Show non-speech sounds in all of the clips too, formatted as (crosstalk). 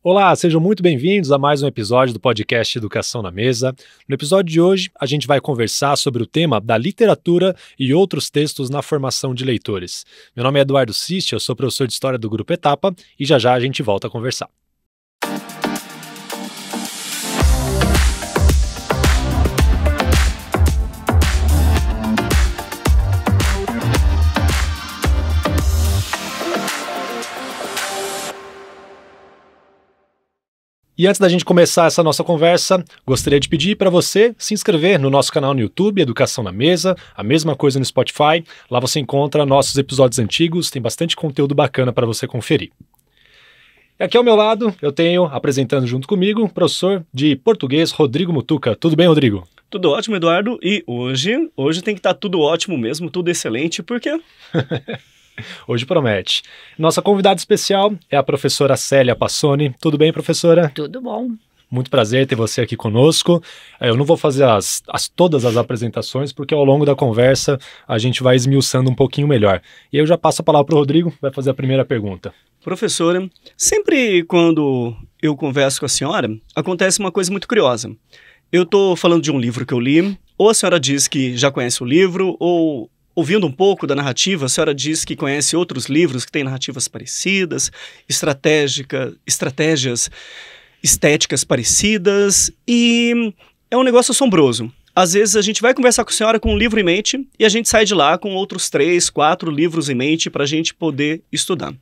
Olá, sejam muito bem-vindos a mais um episódio do podcast Educação na Mesa. No episódio de hoje, a gente vai conversar sobre o tema da literatura e outros textos na formação de leitores. Meu nome é Eduardo Siste, eu sou professor de História do Grupo Etapa e já já a gente volta a conversar. E antes da gente começar essa nossa conversa, gostaria de pedir para você se inscrever no nosso canal no YouTube, Educação na Mesa, a mesma coisa no Spotify. Lá você encontra nossos episódios antigos, tem bastante conteúdo bacana para você conferir. E aqui ao meu lado, eu tenho, apresentando junto comigo, o professor de português Rodrigo Mutuca. Tudo bem, Rodrigo? Tudo ótimo, Eduardo. E hoje, hoje tem que estar tá tudo ótimo mesmo, tudo excelente, porque (laughs) (laughs) Hoje promete. Nossa convidada especial é a professora Célia Passoni. Tudo bem, professora? Tudo bom. Muito prazer ter você aqui conosco. Eu não vou fazer as, as, todas as apresentações, porque ao longo da conversa a gente vai esmiuçando um pouquinho melhor. E eu já passo a palavra para o Rodrigo, vai fazer a primeira pergunta. Professora, sempre quando eu converso com a senhora, acontece uma coisa muito curiosa. Eu estou falando de um livro que eu li, ou a senhora diz que já conhece o livro, ou Ouvindo um pouco da narrativa, a senhora diz que conhece outros livros que têm narrativas parecidas, estratégica, estratégias estéticas parecidas, e é um negócio assombroso. Às vezes a gente vai conversar com a senhora com um livro em mente e a gente sai de lá com outros três, quatro livros em mente para a gente poder estudar.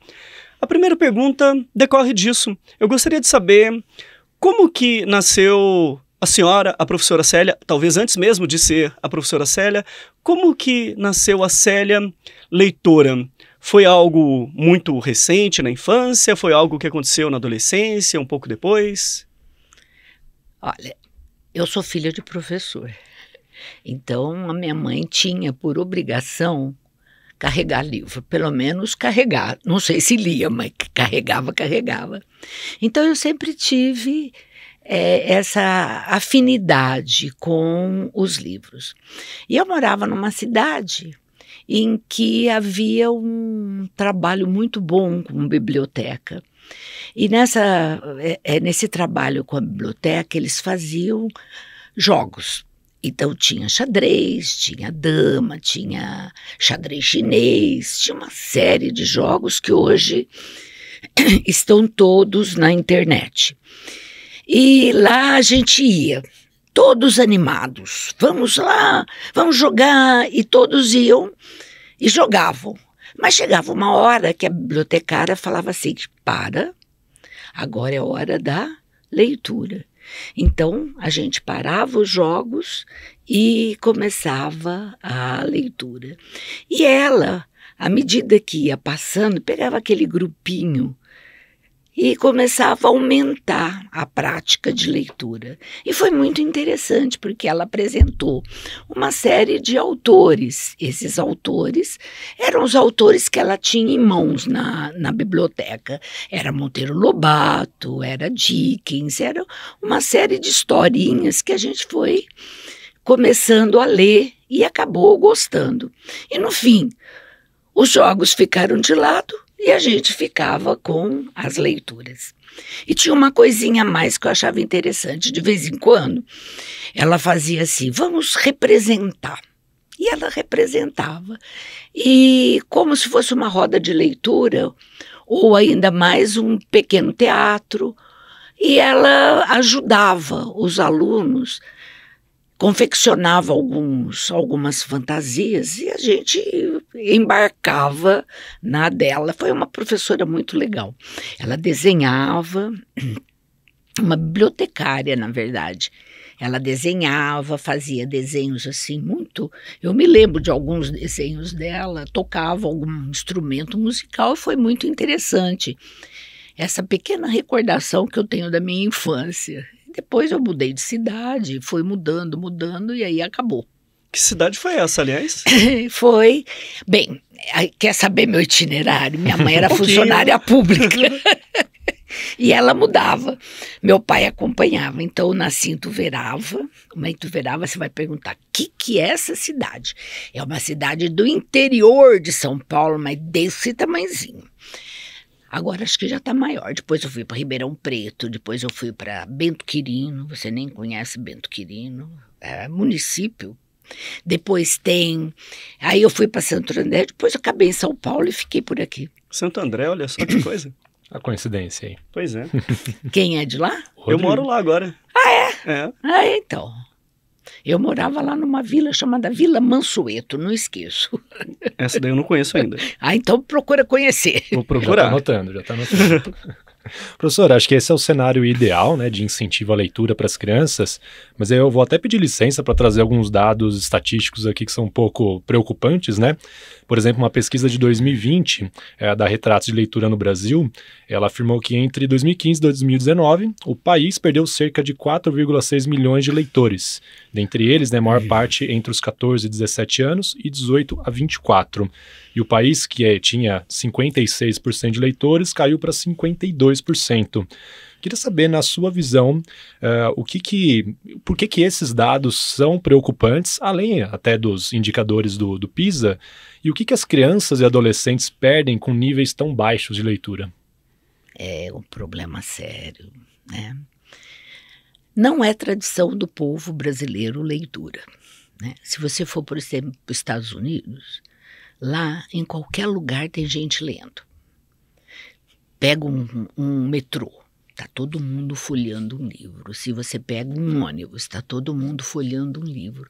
A primeira pergunta decorre disso. Eu gostaria de saber como que nasceu a senhora, a professora Célia, talvez antes mesmo de ser a professora Célia, como que nasceu a Célia leitora? Foi algo muito recente na infância? Foi algo que aconteceu na adolescência, um pouco depois? Olha, eu sou filha de professor. Então a minha mãe tinha por obrigação carregar livro, pelo menos carregar. Não sei se lia, mas carregava, carregava. Então eu sempre tive é, essa afinidade com os livros. E eu morava numa cidade em que havia um trabalho muito bom com biblioteca. E nessa, é, é, nesse trabalho com a biblioteca, eles faziam jogos. Então tinha xadrez, tinha dama, tinha xadrez chinês, tinha uma série de jogos que hoje (clears throat) estão todos na internet. E lá a gente ia, todos animados. Vamos lá, vamos jogar. E todos iam e jogavam. Mas chegava uma hora que a bibliotecária falava assim: para, agora é hora da leitura. Então a gente parava os jogos e começava a leitura. E ela, à medida que ia passando, pegava aquele grupinho e começava a aumentar a prática de leitura. E foi muito interessante, porque ela apresentou uma série de autores. Esses autores eram os autores que ela tinha em mãos na, na biblioteca. Era Monteiro Lobato, era Dickens, era uma série de historinhas que a gente foi começando a ler e acabou gostando. E no fim, os jogos ficaram de lado e a gente ficava com as leituras. E tinha uma coisinha a mais que eu achava interessante. De vez em quando, ela fazia assim: vamos representar. E ela representava. E como se fosse uma roda de leitura, ou ainda mais um pequeno teatro, e ela ajudava os alunos confeccionava alguns, algumas fantasias e a gente embarcava na dela. Foi uma professora muito legal. Ela desenhava, (clears throat) uma bibliotecária, na verdade. Ela desenhava, fazia desenhos assim muito. Eu me lembro de alguns desenhos dela, tocava algum instrumento musical e foi muito interessante essa pequena recordação que eu tenho da minha infância. Depois eu mudei de cidade, foi mudando, mudando e aí acabou. Que cidade foi essa, aliás? (laughs) foi. Bem, quer saber meu itinerário? Minha mãe era (laughs) um funcionária pública. (laughs) e ela mudava. Meu pai acompanhava. Então, eu nasci em Tuverava. O em é Tuverava, você vai perguntar, o que, que é essa cidade? É uma cidade do interior de São Paulo, mas desse tamanhozinho. Agora acho que já está maior. Depois eu fui para Ribeirão Preto, depois eu fui para Bento Quirino. Você nem conhece Bento Quirino, é município. Depois tem. Aí eu fui para Santo André, depois eu acabei em São Paulo e fiquei por aqui. Santo André, olha só que coisa. (coughs) A coincidência aí. Pois é. Quem é de lá? Rodrigo. Eu moro lá agora. Ah, é? É. Ah, então. Eu morava lá numa vila chamada Vila Mansueto, não esqueço. Essa daí eu não conheço ainda. ah, então procura conhecer. Vou tá procurar. Já tá anotando, já tá anotando. (laughs) Professor, acho que esse é o cenário ideal, né, de incentivo à leitura para as crianças, mas eu vou até pedir licença para trazer alguns dados estatísticos aqui que são um pouco preocupantes, né? Por exemplo, uma pesquisa de 2020 é, eh, da Retratos de Leitura no Brasil, ela afirmou que entre 2015 e 2019, o país perdeu cerca de 4,6 milhões de leitores, dentre eles, né, a maior parte entre os 14 e 17 anos e 18 a 24. E o país, que é, tinha 56% de leitores caiu para 52%. Queria saber, na sua visão, uh, o que que, por que, que esses dados são preocupantes, além até dos indicadores do, do PISA, e o que, que as crianças e adolescentes perdem com níveis tão baixos de leitura? É um problema sério, né? Não é tradição do povo brasileiro leitura. Né? Se você for, por exemplo, para os Estados Unidos, Lá, em qualquer lugar, tem gente lendo. Pega um, um metrô, está todo mundo folheando um livro. Se você pega um ônibus, está todo mundo folheando um livro.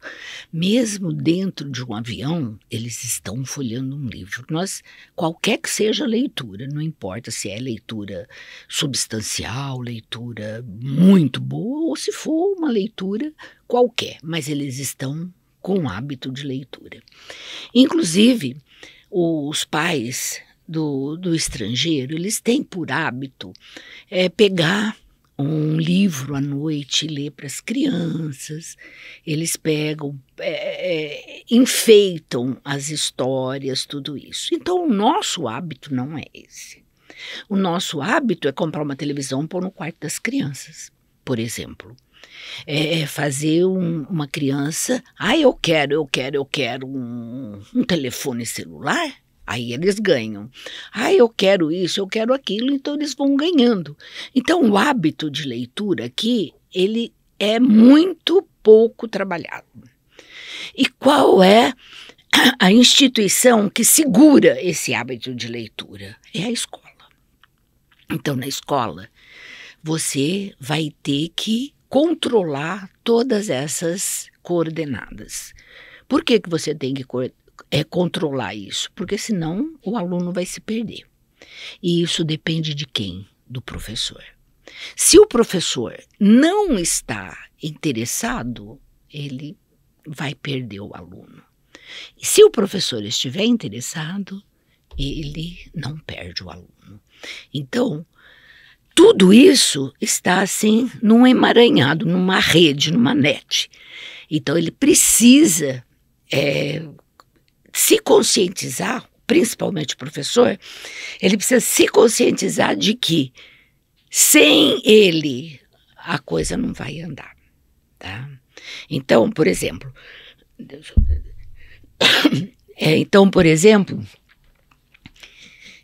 Mesmo dentro de um avião, eles estão folheando um livro. Nós, qualquer que seja a leitura, não importa se é leitura substancial, leitura muito boa, ou se for uma leitura qualquer, mas eles estão com hábito de leitura. Inclusive, os pais do, do estrangeiro, eles têm por hábito é, pegar um livro à noite e ler para as crianças, eles pegam, é, é, enfeitam as histórias, tudo isso. Então, o nosso hábito não é esse. O nosso hábito é comprar uma televisão e pôr no quarto das crianças, por exemplo. É, é, fazer um, uma criança, ah, eu quero, eu quero, eu quero um, um telefone celular. Aí eles ganham. Ah, eu quero isso, eu quero aquilo, então eles vão ganhando. Então o hábito de leitura aqui, ele é muito pouco trabalhado. E qual é a instituição que segura esse hábito de leitura? É a escola. Então na escola você vai ter que controlar todas essas coordenadas. Por que, que você tem que é, controlar isso? Porque senão o aluno vai se perder. E isso depende de quem? Do professor. Se o professor não está interessado, ele vai perder o aluno. E se o professor estiver interessado, ele não perde o aluno. Então, tudo isso está assim num emaranhado, numa rede, numa net. Então ele precisa é, se conscientizar, principalmente o professor, ele precisa se conscientizar de que sem ele a coisa não vai andar. Tá? Então, por exemplo, (coughs) é, então, por exemplo,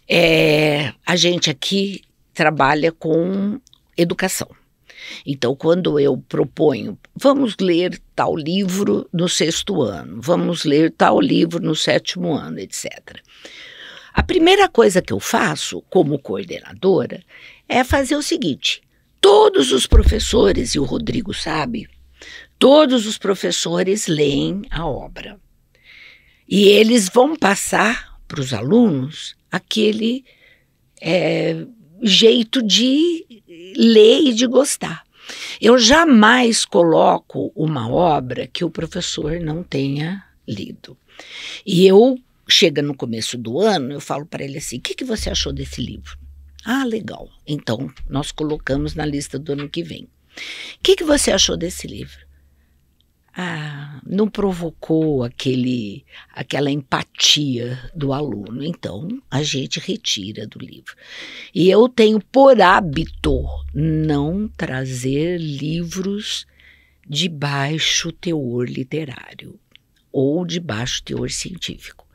é, a gente aqui trabalha com educação. Então, quando eu proponho, vamos ler tal livro no sexto ano, vamos ler tal livro no sétimo ano, etc. A primeira coisa que eu faço, como coordenadora, é fazer o seguinte: todos os professores, e o Rodrigo sabe, todos os professores leem a obra. E eles vão passar para os alunos aquele é, jeito de ler e de gostar. Eu jamais coloco uma obra que o professor não tenha lido. E eu chega no começo do ano, eu falo para ele assim: "O que, que você achou desse livro?" Ah, legal. Então nós colocamos na lista do ano que vem. O que, que você achou desse livro? ah, não provocou aquele, aquela empatia do aluno. Então, a gente retira do livro. E eu tenho por hábito não trazer livros de baixo teor literário ou de baixo teor científico.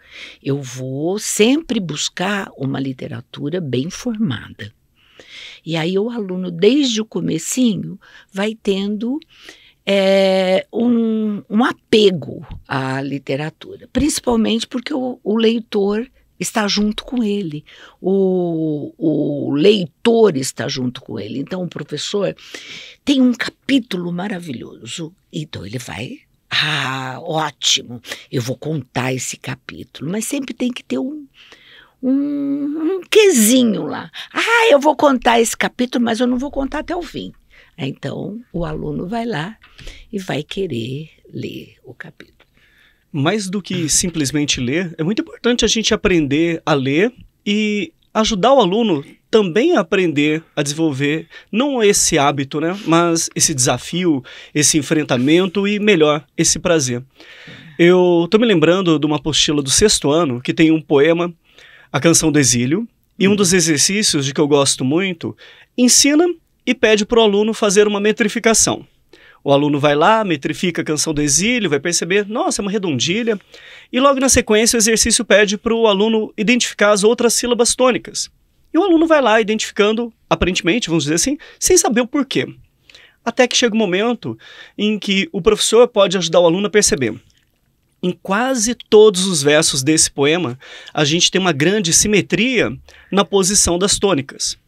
Eu vou sempre buscar uma literatura bem formada. E aí o aluno, desde o comecinho, vai tendo é, um, um, apego à literatura, principalmente porque o, o leitor está junto com ele, o, o, leitor está junto com ele. Então, o professor tem um capítulo maravilhoso, então ele vai. Ah, ótimo, eu vou contar esse capítulo, mas sempre tem que ter um, um, um quesinho lá. Ah, eu vou contar esse capítulo, mas eu não vou contar até o fim. É, então, o aluno vai lá e vai querer ler o capítulo. Mais do que simplesmente ler, é muito importante a gente aprender a ler e ajudar o aluno também a aprender a desenvolver não esse hábito, né, mas esse desafio, esse enfrentamento e melhor, esse prazer. Eu estou me lembrando de uma apostila do sexto ano que tem um poema, A Canção do Exílio, e um dos exercícios de que eu gosto muito ensina e pede para o aluno fazer uma metrificação. O aluno vai lá, metrifica a canção do exílio, vai perceber, nossa, é uma redondilha. E logo na sequência, o exercício pede para o aluno identificar as outras sílabas tônicas. E o aluno vai lá identificando, aparentemente, vamos dizer assim, sem saber o porquê. Até que chega um momento em que o professor pode ajudar o aluno a perceber. Em quase todos os versos desse poema, a gente tem uma grande simetria na posição das tônicas.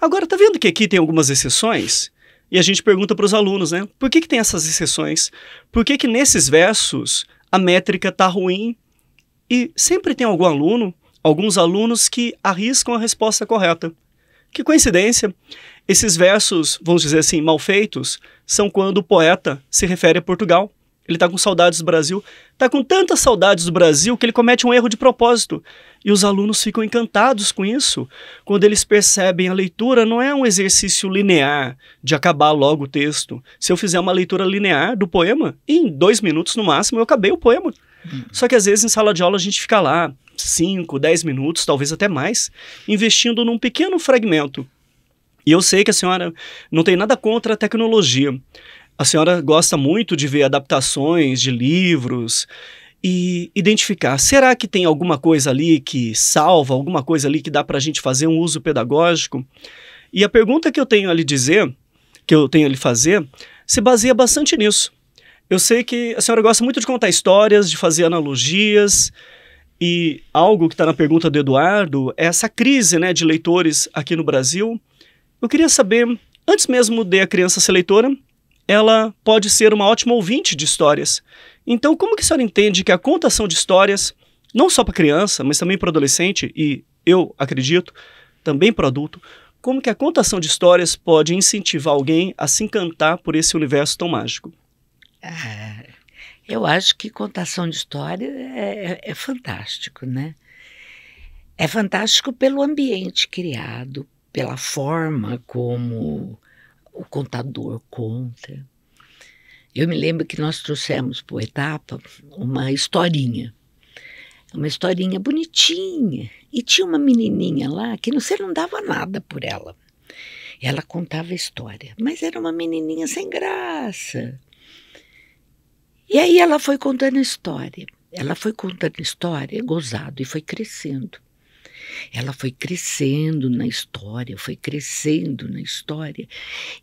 Agora, tá vendo que aqui tem algumas exceções? E a gente pergunta para os alunos, né? Por que, que tem essas exceções? Por que, que nesses versos a métrica tá ruim? E sempre tem algum aluno, alguns alunos que arriscam a resposta correta. Que coincidência! Esses versos, vamos dizer assim, mal feitos, são quando o poeta se refere a Portugal. Ele está com saudades do Brasil. Está com tantas saudades do Brasil que ele comete um erro de propósito. E os alunos ficam encantados com isso, quando eles percebem a leitura não é um exercício linear de acabar logo o texto. Se eu fizer uma leitura linear do poema, em dois minutos no máximo eu acabei o poema. Uhum. Só que às vezes em sala de aula a gente fica lá cinco dez minutos, talvez até mais, investindo num pequeno fragmento. E eu sei que a senhora não tem nada contra a tecnologia. A senhora gosta muito de ver adaptações de livros e identificar: será que tem alguma coisa ali que salva, alguma coisa ali que dá para a gente fazer um uso pedagógico? E a pergunta que eu tenho a lhe dizer, que eu tenho a lhe fazer, se baseia bastante nisso. Eu sei que a senhora gosta muito de contar histórias, de fazer analogias, e algo que está na pergunta do Eduardo é essa crise né, de leitores aqui no Brasil. Eu queria saber, antes mesmo de a criança ser leitora, ela pode ser uma ótima ouvinte de histórias. Então, como que a senhora entende que a contação de histórias, não só para criança, mas também para adolescente, e eu acredito, também para adulto, como que a contação de histórias pode incentivar alguém a se encantar por esse universo tão mágico? Ah, eu acho que contação de história é, é, é fantástico, né? É fantástico pelo ambiente criado, pela forma como o contador conta, eu me lembro que nós trouxemos por etapa uma historinha. Uma historinha bonitinha. E tinha uma menininha lá que você não dava nada por ela. Ela contava a história, mas era uma menininha sem graça. E aí ela foi contando história. Ela foi contando história, gozado, e foi crescendo. Ela foi crescendo na história, foi crescendo na história.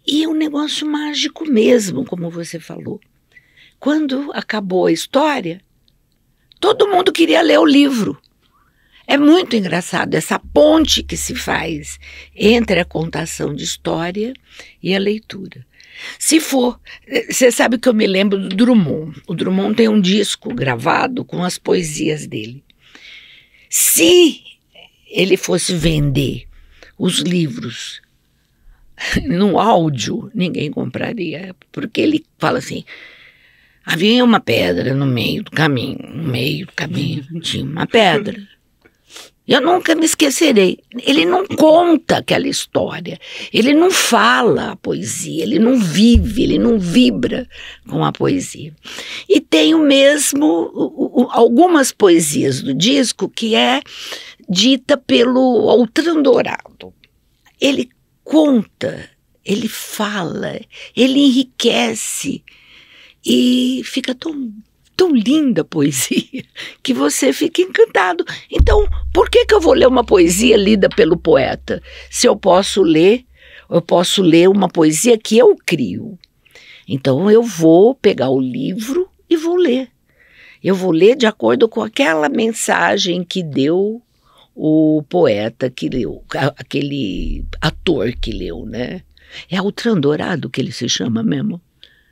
E é um negócio mágico mesmo, como você falou. Quando acabou a história, todo mundo queria ler o livro. É muito engraçado essa ponte que se faz entre a contação de história e a leitura. Se for, você sabe que eu me lembro do Drummond. O Drummond tem um disco gravado com as poesias dele. Se ele fosse vender os livros (laughs) no áudio, ninguém compraria. Porque ele fala assim: havia uma pedra no meio do caminho, no meio do caminho uhum. tinha uma pedra. Eu nunca me esquecerei. Ele não conta aquela história, ele não fala a poesia, ele não vive, ele não vibra com a poesia. E tem o mesmo, algumas poesias do disco que é dita pelo Altran Dourado. Ele conta, ele fala, ele enriquece e fica tão tão linda a poesia (laughs) que você fica encantado. Então, por que que eu vou ler uma poesia lida pelo poeta se eu posso ler, eu posso ler uma poesia que eu crio? Então eu vou pegar o livro e vou ler. Eu vou ler de acordo com aquela mensagem que deu o poeta que leu, aquele ator que leu, né? É Altran Dourado que ele se chama mesmo?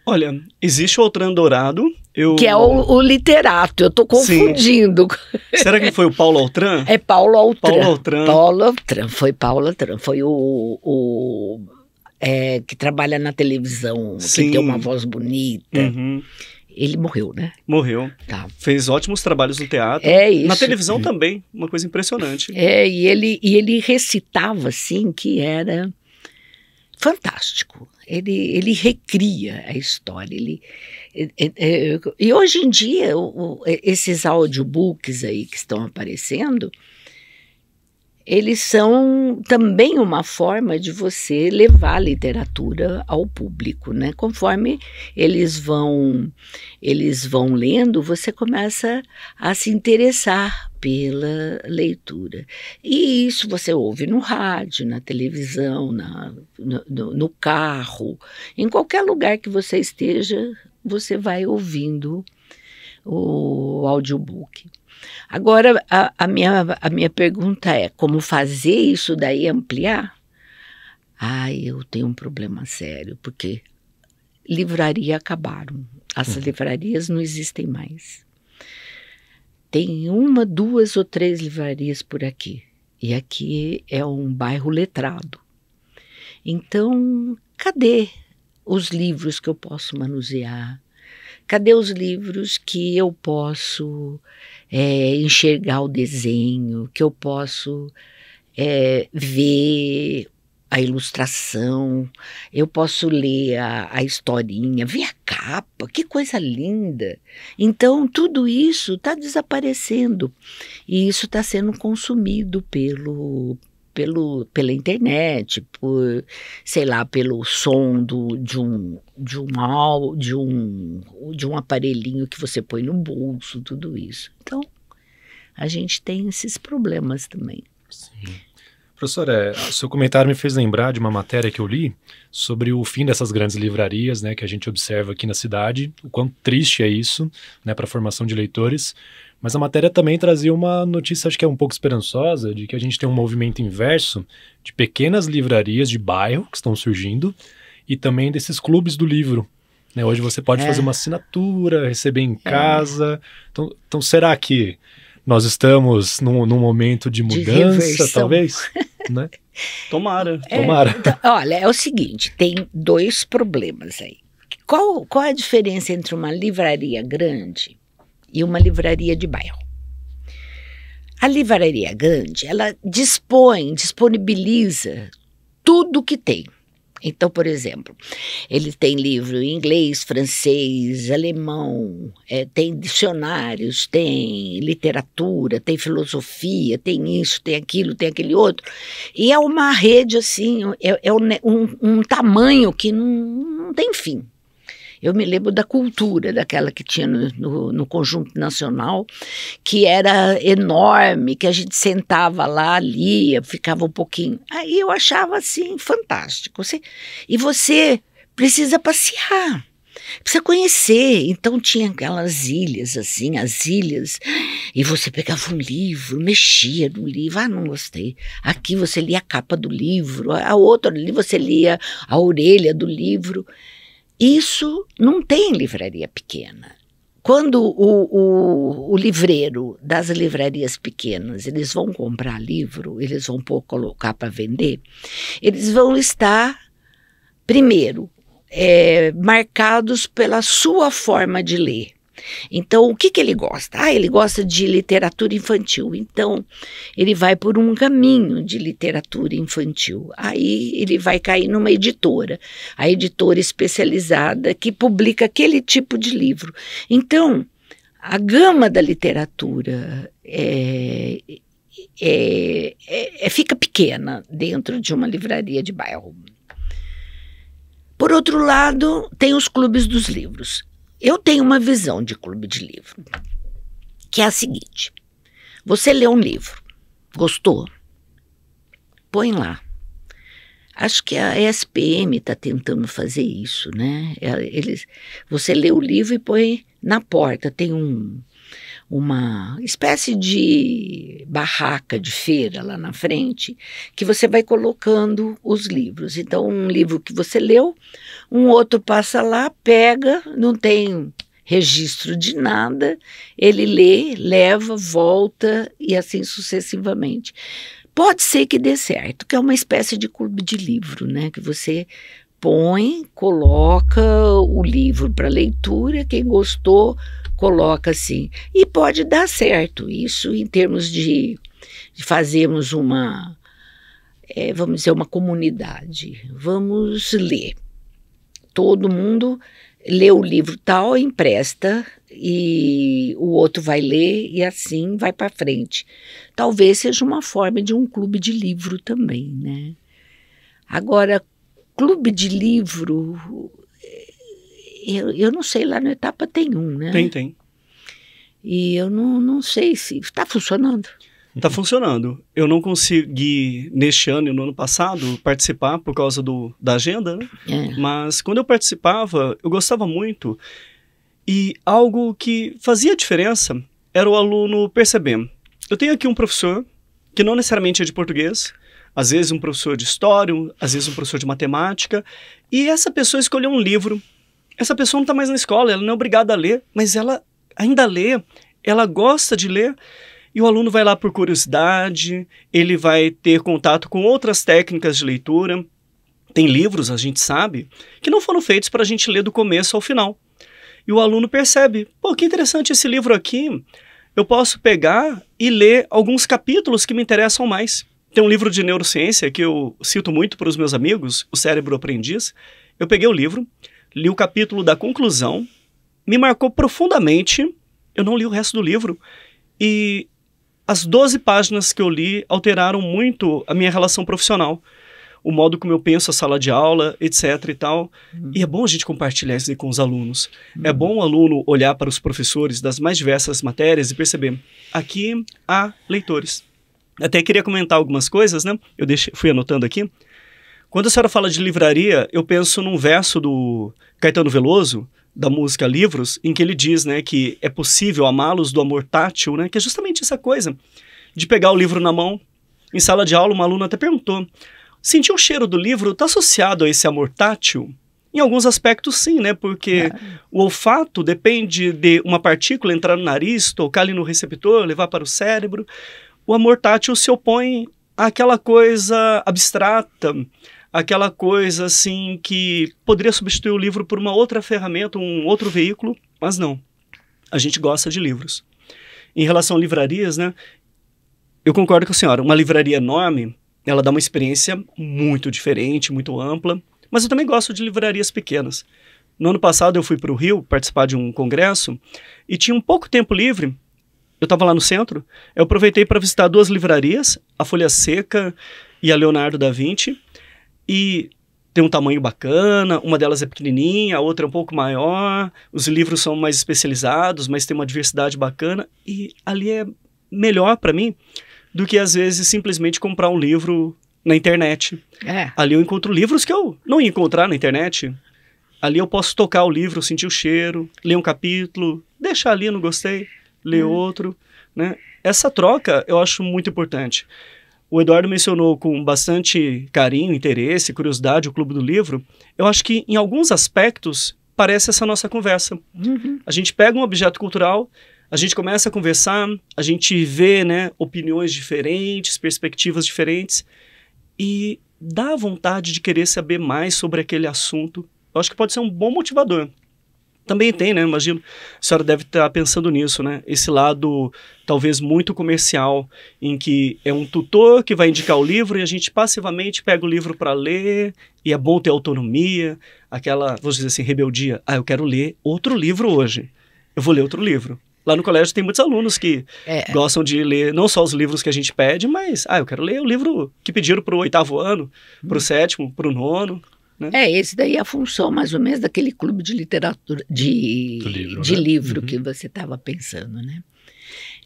Olha, existe o Altran Dourado. Eu... Que é o, o literato, eu estou confundindo. Será que foi o Paulo Altran? É Paulo Altran. Paulo Altran. Paulo Altran, foi Paulo Altran. Foi o, o é, que trabalha na televisão, Sim. que tem uma voz bonita. Uhum. Ele morreu, né? Morreu. Tá. Fez ótimos trabalhos no teatro. É isso. Na televisão também, uma coisa impressionante. É, e ele, e ele recitava, assim, que era fantástico. Ele, ele recria a história. Ele, e, e, e hoje em dia, o, esses audiobooks aí que estão aparecendo, eles são também uma forma de você levar a literatura ao público, né? Conforme eles vão eles vão lendo, você começa a se interessar pela leitura. E isso você ouve no rádio, na televisão, na, no, no carro, em qualquer lugar que você esteja, você vai ouvindo o audiobook. Agora, a, a, minha, a minha pergunta é: como fazer isso daí ampliar? Ah, eu tenho um problema sério, porque livraria acabaram. As uhum. livrarias não existem mais. Tem uma, duas ou três livrarias por aqui. E aqui é um bairro letrado. Então, cadê os livros que eu posso manusear? Cadê os livros que eu posso é, enxergar o desenho, que eu posso é, ver a ilustração, eu posso ler a, a, historinha, ver a capa, que coisa linda. Então, tudo isso está desaparecendo e isso está sendo consumido pelo, pelo, pela internet, por, sei lá, pelo som do, de, um, de, um, de, um, de um aparelhinho que você põe no bolso, tudo isso. Então, a gente tem esses problemas também. Sim. Professora, é, seu comentário me fez lembrar de uma matéria que eu li sobre o fim dessas grandes livrarias, né, que a gente observa aqui na cidade, o quão triste é isso, né, para a formação de leitores. Mas a matéria também trazia uma notícia, acho que é um pouco esperançosa, de que a gente tem um movimento inverso de pequenas livrarias de bairro que estão surgindo e também desses clubes do livro, né, hoje você pode é. fazer uma assinatura, receber em é. casa. Então, então, será que nós estamos num, num momento de mudança, de talvez? (laughs) né? Tomara. É, Tomara. Então, olha, é o seguinte, tem dois problemas aí. Qual, qual a diferença entre uma livraria grande e uma livraria de bairro? A livraria grande, ela dispõe, disponibiliza tudo que tem. Então, por exemplo, ele tem livro em inglês, francês, alemão, é, tem dicionários, tem literatura, tem filosofia, tem isso, tem aquilo, tem aquele outro. E é uma rede, assim, é, é um, um, tamanho que não, não tem fim. Eu me lembro da cultura, daquela que tinha no, no, no Conjunto Nacional, que era enorme, que a gente sentava lá, lia, ficava um pouquinho. Aí eu achava assim, fantástico. Assim. e você precisa passear precisa conhecer. Então tinha aquelas ilhas, assim, as ilhas, e você pegava um livro, mexia no livro, ah, não gostei. Aqui você lia a capa do livro, a outra ali você lia a orelha do livro. Isso não tem livraria pequena. Quando o, o, o, livreiro das livrarias pequenas, eles vão comprar livro, eles vão pôr, colocar para vender, eles vão estar, primeiro, é, marcados pela sua forma de ler. Então, o que, que ele gosta? Ah, ele gosta de literatura infantil. Então, ele vai por um caminho de literatura infantil. Aí, ele vai cair numa editora, a editora especializada que publica aquele tipo de livro. Então, a gama da literatura é, é, é, é fica pequena dentro de uma livraria de bairro. Por outro lado, tem os clubes dos livros. Eu tenho uma visão de clube de livro, que é a seguinte: você lê um livro, gostou? Põe lá. Acho que a ESPM está tentando fazer isso, né? É, eles, você lê o livro e põe na porta, tem um uma espécie de barraca de feira lá na frente, que você vai colocando os livros. Então, um livro que você leu, um outro passa lá, pega, não tem registro de nada, ele lê, leva, volta e assim sucessivamente. Pode ser que dê certo, que é uma espécie de clube de livro, né? Que você põe, coloca o livro para leitura, quem gostou, coloca assim. E pode dar certo, isso em termos de, de fazermos uma, é, vamos dizer, uma comunidade. Vamos ler. Todo mundo lê o livro tal, empresta e o outro vai ler e assim vai para frente. Talvez seja uma forma de um clube de livro também, né? Agora, clube de livro, eu, eu não sei, lá no Etapa tem um, né? Tem, tem. E eu não, não sei se está funcionando. Está funcionando. Eu não consegui, neste ano e no ano passado, participar por causa do, da agenda, né? É. Mas quando eu participava, eu gostava muito. E algo que fazia diferença era o aluno perceber. Eu tenho aqui um professor que não necessariamente é de português, às vezes um professor de história, às vezes um professor de matemática, e essa pessoa escolheu um livro. Essa pessoa não está mais na escola, ela não é obrigada a ler, mas ela ainda lê, ela gosta de ler. E o aluno vai lá por curiosidade, ele vai ter contato com outras técnicas de leitura. Tem livros, a gente sabe, que não foram feitos para a gente ler do começo ao final. E o aluno percebe: pô, que interessante esse livro aqui. Eu posso pegar e ler alguns capítulos que me interessam mais. Tem um livro de neurociência que eu cito muito para os meus amigos, O Cérebro Aprendiz. Eu peguei o livro, li o capítulo da conclusão, me marcou profundamente. Eu não li o resto do livro. E as 12 páginas que eu li alteraram muito a minha relação profissional, o modo como eu penso a sala de aula, etc e tal. Uhum. E é bom a gente compartilhar isso aí com os alunos. Uhum. É bom o aluno olhar para os professores das mais diversas matérias e perceber: aqui há leitores. Até queria comentar algumas coisas, né? Eu deixei, fui anotando aqui. Quando a senhora fala de livraria, eu penso num verso do Caetano Veloso, da música Livros, em que ele diz, né, que é possível amá-los do amor tátil, né? Que é justamente essa coisa de pegar o livro na mão. Em sala de aula, uma aluna até perguntou: sentir o cheiro do livro está associado a esse amor tátil? Em alguns aspectos, sim, né? Porque é. o olfato depende de uma partícula entrar no nariz, tocar ali no receptor, levar para o cérebro o amor tátil se opõe àquela coisa abstrata, aquela coisa assim que poderia substituir o livro por uma outra ferramenta, um outro veículo, mas não. A gente gosta de livros. Em relação a livrarias, né? Eu concordo com a senhora, uma livraria enorme, ela dá uma experiência muito diferente, muito ampla, mas eu também gosto de livrarias pequenas. No ano passado eu fui para o Rio participar de um congresso e tinha um pouco tempo livre eu estava lá no centro, eu aproveitei para visitar duas livrarias, a Folha Seca e a Leonardo da Vinci, e tem um tamanho bacana, uma delas é pequenininha, a outra é um pouco maior, os livros são mais especializados, mas tem uma diversidade bacana, e ali é melhor para mim do que às vezes simplesmente comprar um livro na internet. É. Ali eu encontro livros que eu não ia encontrar na internet. Ali eu posso tocar o livro, sentir o cheiro, ler um capítulo, deixar ali, não gostei lê hum. outro, né? Essa troca eu acho muito importante. O Eduardo mencionou com bastante carinho, interesse, curiosidade o Clube do Livro. Eu acho que em alguns aspectos parece essa nossa conversa. Uhum. A gente pega um objeto cultural, a gente começa a conversar, a gente vê, né, opiniões diferentes, perspectivas diferentes e dá vontade de querer saber mais sobre aquele assunto. Eu acho que pode ser um bom motivador também tem, né? Imagino, a senhora deve estar tá pensando nisso, né? Esse lado talvez muito comercial, em que é um tutor que vai indicar o livro e a gente passivamente pega o livro para ler, e é bom ter autonomia, aquela, vamos dizer assim, rebeldia. Ah, eu quero ler outro livro hoje. Eu vou ler outro livro. Lá no colégio tem muitos alunos que é. gostam de ler não só os livros que a gente pede, mas, ah, eu quero ler o livro que pediram para o oitavo ano, para o hum. sétimo, para o nono. Né? É, esse daí é a função, mais ou menos, daquele clube de literatura, de livro, de né? livro uhum. que você estava pensando, né?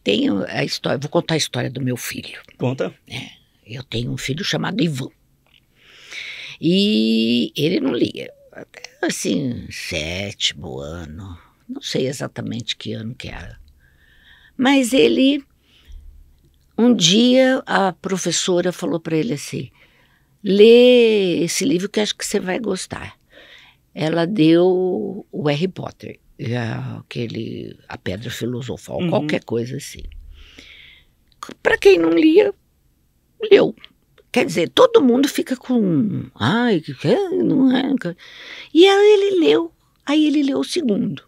Tem a história, vou contar a história do meu filho. Conta. É, eu tenho um filho chamado Ivan. E ele não lia. Até assim, sétimo ano, não sei exatamente que ano que era. Mas ele, um dia a professora falou para ele assim: Lê esse livro que acho que você vai gostar. Ela deu o Harry Potter, aquele A Pedra Filosofal, uhum. qualquer coisa assim. Para quem não lia, leu. Quer dizer, todo mundo fica com. Ai, que não é. E aí ele leu. Aí ele leu o segundo.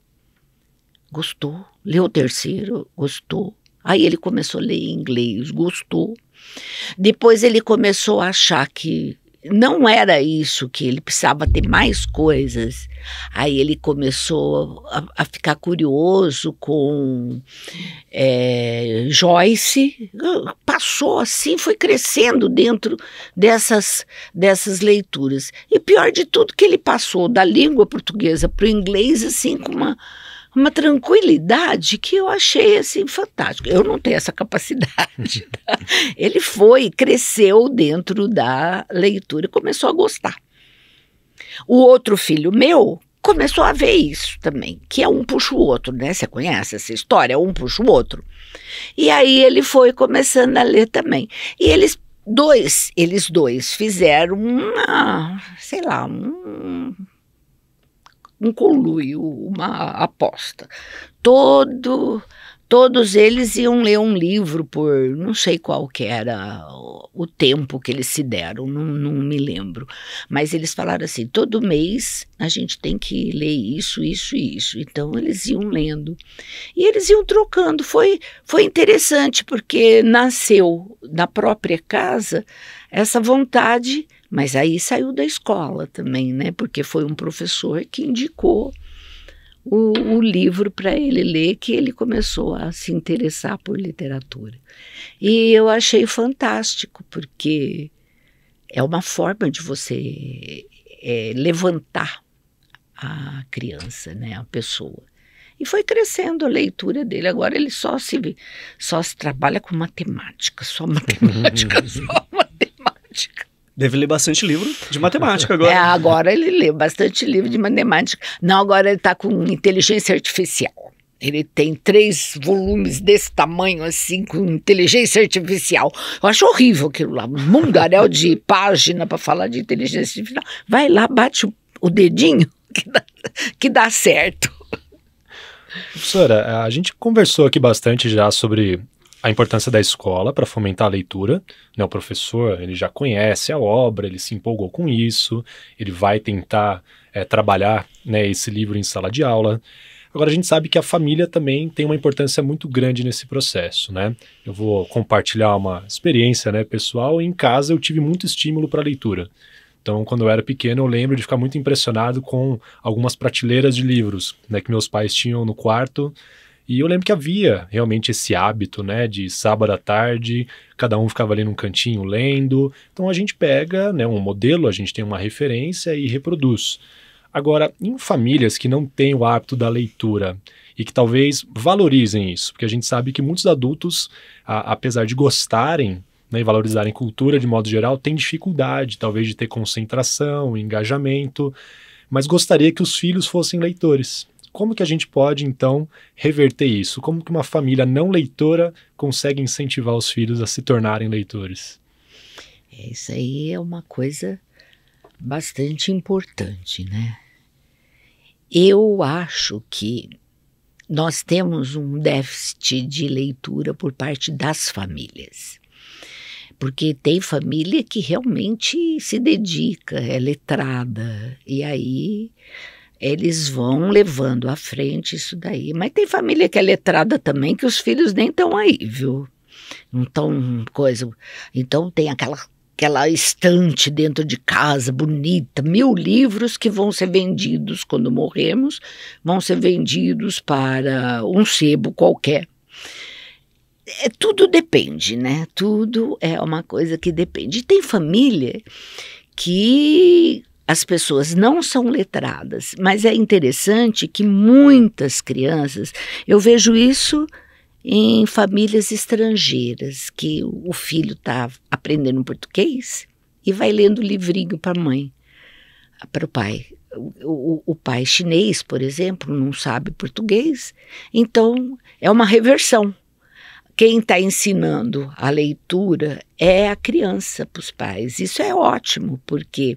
Gostou. Leu o terceiro, gostou. Aí ele começou a ler em inglês, gostou. Depois ele começou a achar que não era isso, que ele precisava ter mais coisas. Aí ele começou a, a ficar curioso com é, Joyce, passou assim, foi crescendo dentro dessas, dessas leituras. E pior de tudo, que ele passou da língua portuguesa para o inglês, assim, com uma uma tranquilidade que eu achei assim fantástico. Eu não tenho essa capacidade. (laughs) Tá? Ele foi, cresceu dentro da leitura e começou a gostar. O outro filho meu começou a ver isso também, que é um puxa o outro, né? Você conhece essa história? Um puxa o outro. E aí ele foi começando a ler também. E eles dois, eles dois fizeram uma, sei lá, um um conluio, uma aposta. Todo todos eles iam ler um livro por não sei qual que era o tempo que eles se deram, não, não, me lembro. Mas eles falaram assim: todo mês a gente tem que ler isso, isso e isso. Então eles iam lendo e eles iam trocando. Foi, foi interessante porque nasceu na própria casa essa vontade mas aí saiu da escola também, né? Porque foi um professor que indicou o, o livro para ele ler que ele começou a se interessar por literatura. E eu achei fantástico, porque é uma forma de você é, levantar a criança, né? A pessoa. E foi crescendo a leitura dele. Agora ele só se só se trabalha com matemática, só matemática, (laughs) só matemática. Deve ler bastante livro de matemática agora. É, agora ele lê bastante livro de matemática. Não, agora ele está com inteligência artificial. Ele tem três volumes desse tamanho, assim, com inteligência artificial. Eu acho horrível aquilo lá. Mundaréu de (laughs) página para falar de inteligência artificial. Vai lá, bate o, o dedinho (laughs) que dá, que dá certo. Professora, a gente conversou aqui bastante já sobre a importância da escola para fomentar a leitura. Né? O professor ele já conhece a obra, ele se empolgou com isso, ele vai tentar é, trabalhar né, esse livro em sala de aula. Agora a gente sabe que a família também tem uma importância muito grande nesse processo, né? Eu vou compartilhar uma experiência, né, pessoal. Em casa eu tive muito estímulo para leitura. Então, quando eu era pequeno, eu lembro de ficar muito impressionado com algumas prateleiras de livros né, que meus pais tinham no quarto. E eu lembro que havia realmente esse hábito, né, de sábado à tarde, cada um ficava ali num cantinho lendo. Então a gente pega, né, um modelo, a gente tem uma referência e reproduz. Agora, em famílias que não têm o hábito da leitura e que talvez valorizem isso, porque a gente sabe que muitos adultos, a, apesar de gostarem né, e valorizarem cultura de modo geral, têm dificuldade, talvez, de ter concentração, engajamento, mas gostaria que os filhos fossem leitores como que a gente pode, então, reverter isso? Como que uma família não leitora consegue incentivar os filhos a se tornarem leitores? É, isso aí é uma coisa bastante importante, né? Eu acho que nós temos um déficit de leitura por parte das famílias. Porque tem família que realmente se dedica, é letrada, e aí eles vão levando à frente isso daí. Mas tem família que é letrada também, que os filhos nem estão aí, viu? Não estão coisa. Então tem aquela aquela estante dentro de casa bonita, mil livros que vão ser vendidos quando morremos, vão ser vendidos para um sebo qualquer. É, tudo depende, né? Tudo é uma coisa que depende. E tem família que as pessoas não são letradas, mas é interessante que muitas crianças, eu vejo isso em famílias estrangeiras, que o filho está aprendendo português e vai lendo livrinho para a mãe, para o pai. O, o, pai chinês, por exemplo, não sabe português, então é uma reversão quem está ensinando a leitura é a criança para os pais. Isso é ótimo, porque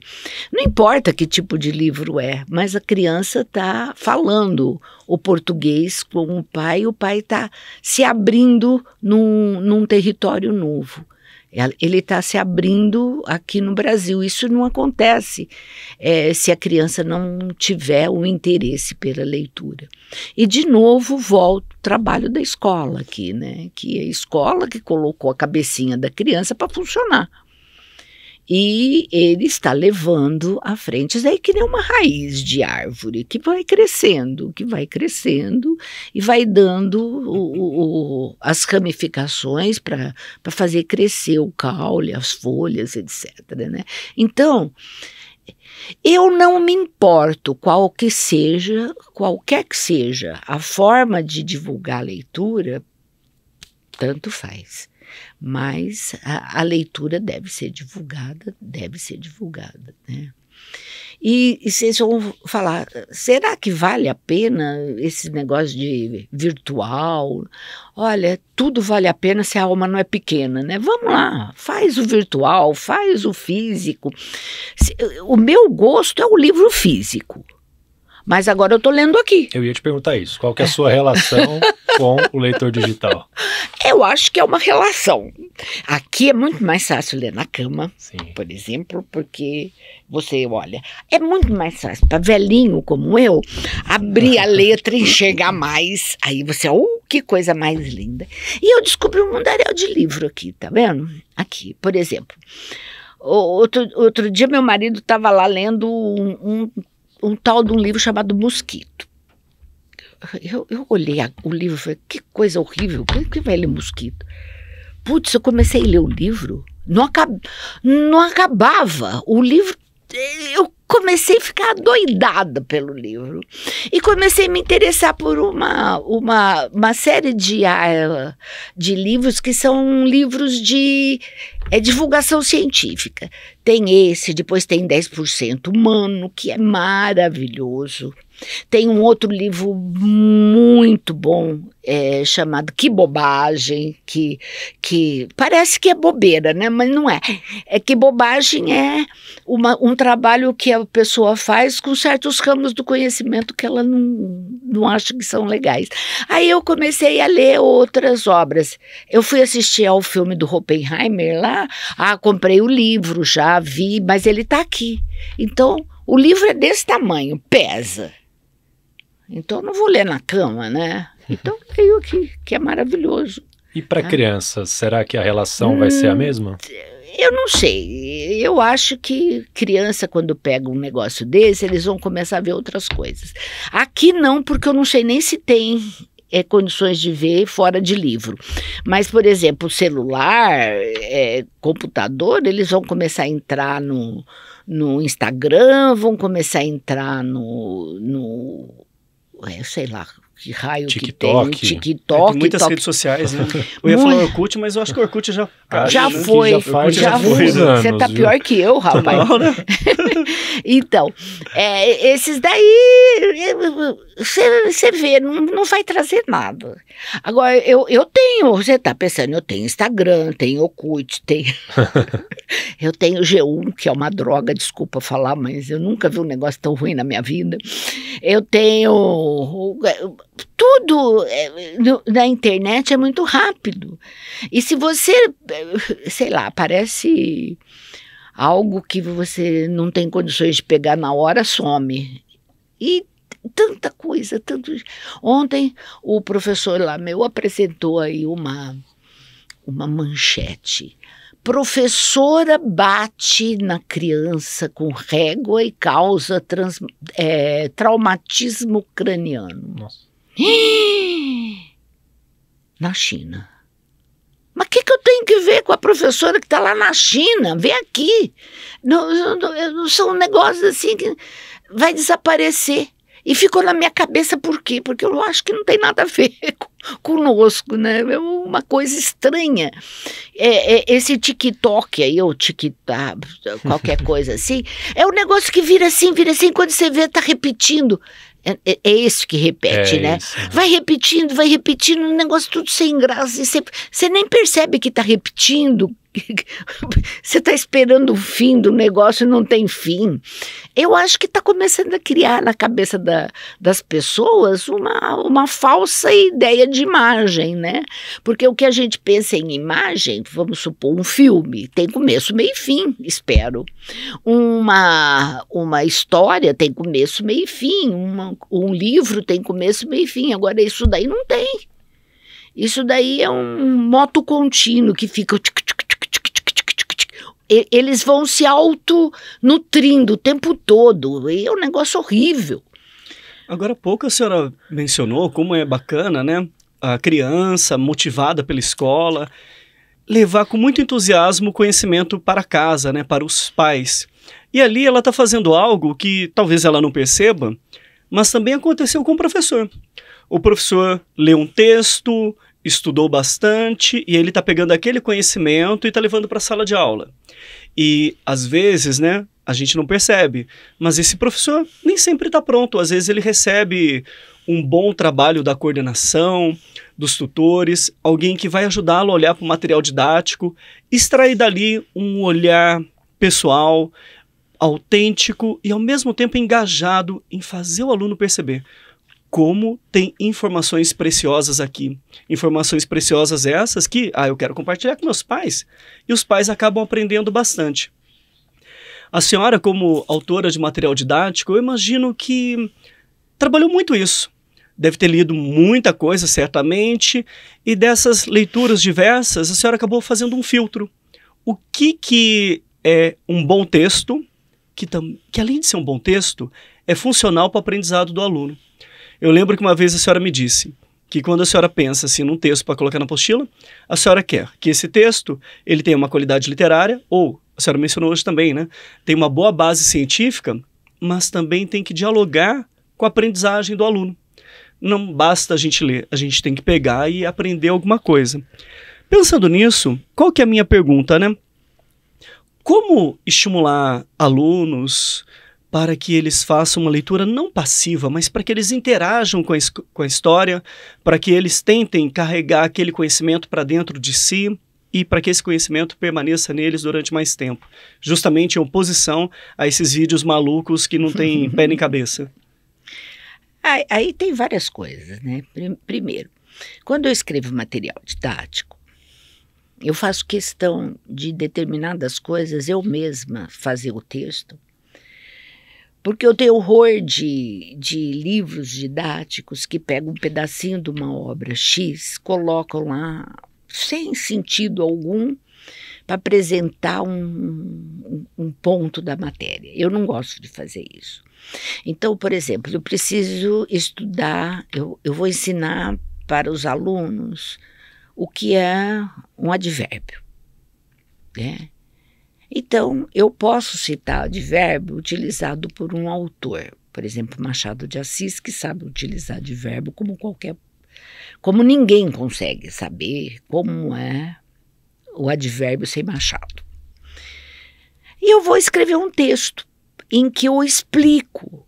não importa que tipo de livro é, mas a criança está falando o português com o pai, e o pai está se abrindo num, num território novo. Ele está se abrindo aqui no Brasil. Isso não acontece é, se a criança não tiver o interesse pela leitura. E, de novo, volto ao trabalho da escola aqui, né? Que é a escola que colocou a cabecinha da criança para funcionar. E ele está levando à frente. Isso daí que nem uma raiz de árvore que vai crescendo, que vai crescendo e vai dando o, o, as ramificações para fazer crescer o caule, as folhas, etc. Né? Então, eu não me importo qual que seja, qualquer que seja a forma de divulgar a leitura, tanto faz mas a, a leitura deve ser divulgada, deve ser divulgada, né? E, e vocês vão falar, será que vale a pena esse negócio de virtual? Olha, tudo vale a pena se a alma não é pequena, né? Vamos lá, faz o virtual, faz o físico. O meu gosto é o livro físico. Mas agora eu tô lendo aqui. Eu ia te perguntar isso. Qual que é a sua relação (laughs) com o leitor digital? Eu acho que é uma relação. Aqui é muito mais fácil ler na cama, Sim. por exemplo, porque você olha. É muito mais fácil para tá velhinho como eu abrir a letra e enxergar mais. Aí você, oh, que coisa mais linda. E eu descobri um mundaréu de livro aqui, tá vendo? Aqui, por exemplo. Outro, outro dia meu marido estava lá lendo um, um um tal de um livro chamado Mosquito. Eu, eu olhei a, o livro e falei, que coisa horrível, por é que vai ler mosquito? Putz, eu comecei a ler o livro, não, acab, não acabava. O livro eu comecei a ficar doidada pelo livro e comecei a me interessar por uma, uma, uma série de, ah, de livros que são livros de é, divulgação científica. Tem esse, depois tem 10% humano, que é maravilhoso. Tem um outro livro muito bom é, chamado Que Bobagem, que, que parece que é bobeira, né? mas não é. É que bobagem é uma, um trabalho que a pessoa faz com certos ramos do conhecimento que ela não, não acha que são legais. Aí eu comecei a ler outras obras. Eu fui assistir ao filme do Oppenheimer lá, ah, comprei o livro, já vi, mas ele está aqui. Então, o livro é desse tamanho, pesa. Então não vou ler na cama, né? Então (laughs) leio aqui, que é maravilhoso. E para né? Tá? crianças, será que a relação hum, vai ser a hum, mesma? Eu não sei. Eu acho que criança, quando pega um negócio desse, eles vão começar a ver outras coisas. Aqui não, porque eu não sei nem se tem é, condições de ver fora de livro. Mas, por exemplo, celular, é, computador, eles vão começar a entrar no, no Instagram, vão começar a entrar no, no 我睡了，que raio TikTok. que tem, TikTok. É, tem muitas top. redes sociais, né? Eu ia (laughs) falar Orkut, mas eu acho que Orkut já... Cara, né? já, foi, já foi, já, foi. Você tá viu? pior que eu, tá rapaz. Não, né? (laughs) então, é, esses daí, você vê, não, não vai trazer nada. Agora, eu, eu tenho, você tá pensando, eu tenho Instagram, tenho Orkut, tenho... (laughs) eu tenho G1, que é uma droga, desculpa falar, mas eu nunca vi um negócio tão ruim na minha vida. Eu tenho tudo é, na internet é muito rápido. E se você, eh, sei lá, parece algo que você não tem condições de pegar na hora, some. E tanta coisa, tanto. Ontem o professor lá meu apresentou aí uma uma manchete. Professora bate na criança com régua e causa trans, é, traumatismo craniano. Nossa. (gasps) Na China. Mas o que, que eu tenho que ver com a professora que está lá na China? Vem aqui. Não, não, não são negócios assim que vai desaparecer. E ficou na minha cabeça por quê? Porque eu acho que não tem nada a ver (laughs) conosco, né? É uma coisa estranha. É, é, esse TikTok aí, ou TikTok, qualquer (laughs) coisa assim, é um negócio que vira assim, vira assim, quando você vê, tá repetindo. É, é isso é que repete, é né? Isso. Né? Vai repetindo, vai repetindo, um negócio tudo sem graça. E você nem percebe que está repetindo (laughs) Você está esperando o fim do negócio e não tem fim. Eu acho que está começando a criar na cabeça da, das pessoas uma, uma falsa ideia de imagem, né? Porque o que a gente pensa em imagem, vamos supor, um filme, tem começo, meio e fim, espero. Uma, uma história tem começo, meio e fim. Uma, um livro tem começo, meio e fim. Agora, isso daí não tem. Isso daí é um moto contínuo que fica. Tic, tic, eles vão se auto-nutrindo o tempo todo. E é um negócio horrível. Agora há pouco a senhora mencionou como é bacana, né? A criança motivada pela escola levar com muito entusiasmo o conhecimento para casa, né? Para os pais. E ali ela está fazendo algo que talvez ela não perceba, mas também aconteceu com o professor. O professor leu um texto, estudou bastante e ele está pegando aquele conhecimento e está levando para a sala de aula. E às vezes, né, a gente não percebe, mas esse professor nem sempre está pronto. Às vezes ele recebe um bom trabalho da coordenação, dos tutores, alguém que vai ajudá-lo a olhar para o material didático, extrair dali um olhar pessoal, autêntico e ao mesmo tempo engajado em fazer o aluno perceber como tem informações preciosas aqui. Informações preciosas essas que, ah, eu quero compartilhar com meus pais. E os pais acabam aprendendo bastante. A senhora, como autora de material didático, eu imagino que trabalhou muito isso. Deve ter lido muita coisa, certamente, e dessas leituras diversas, a senhora acabou fazendo um filtro. O que, que é um bom texto, que, que além de ser um bom texto, é funcional para o aprendizado do aluno? Eu lembro que uma vez a senhora me disse que quando a senhora pensa assim num texto para colocar na apostila, a senhora quer que esse texto ele tenha uma qualidade literária ou a senhora mencionou hoje também, né? Tem uma boa base científica, mas também tem que dialogar com a aprendizagem do aluno. Não basta a gente ler, a gente tem que pegar e aprender alguma coisa. Pensando nisso, qual que é a minha pergunta, né? Como estimular alunos, para que eles façam uma leitura não passiva, mas para que eles interajam com a, com a história, para que eles tentem carregar aquele conhecimento para dentro de si e para que esse conhecimento permaneça neles durante mais tempo. Justamente em oposição a esses vídeos malucos que não têm (laughs) pé nem cabeça. Aí, aí, tem várias coisas, né? Primeiro, quando eu escrevo material didático, eu faço questão de determinadas coisas eu mesma fazer o texto porque eu tenho horror de, de livros didáticos que pegam um pedacinho de uma obra X, colocam lá sem sentido algum para apresentar um, um, ponto da matéria. Eu não gosto de fazer isso. Então, por exemplo, eu preciso estudar, eu, eu vou ensinar para os alunos o que é um advérbio. Né? Então, eu posso citar advérbio utilizado por um autor, por exemplo, Machado de Assis, que sabe utilizar advérbio como qualquer como ninguém consegue saber como é o advérbio sem Machado. E eu vou escrever um texto em que eu explico.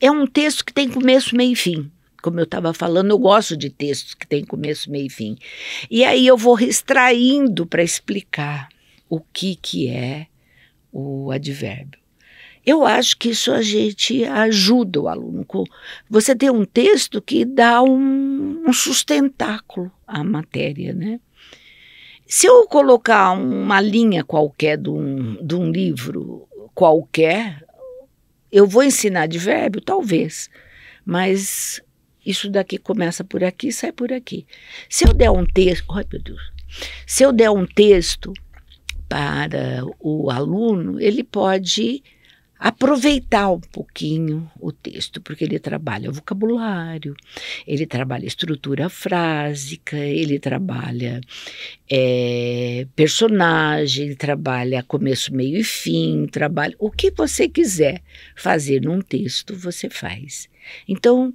É um texto que tem começo, meio e fim. Como eu estava falando, eu gosto de textos que têm começo, meio e fim. E aí eu vou extraindo para explicar o que, que é o advérbio. Eu acho que isso a gente ajuda o aluno. Você tem um texto que dá um, um sustentáculo à matéria, né? Se eu colocar uma linha qualquer de um, de um livro qualquer, eu vou ensinar advérbio? Talvez. Mas isso daqui começa por aqui sai por aqui. Se eu der um texto. Ai, meu Deus. Se eu der um texto para o aluno, ele pode aproveitar um pouquinho o texto, porque ele trabalha vocabulário, ele trabalha estrutura frásica, ele trabalha é, personagem, ele trabalha começo, meio e fim, trabalha o que você quiser fazer num texto, você faz. Então,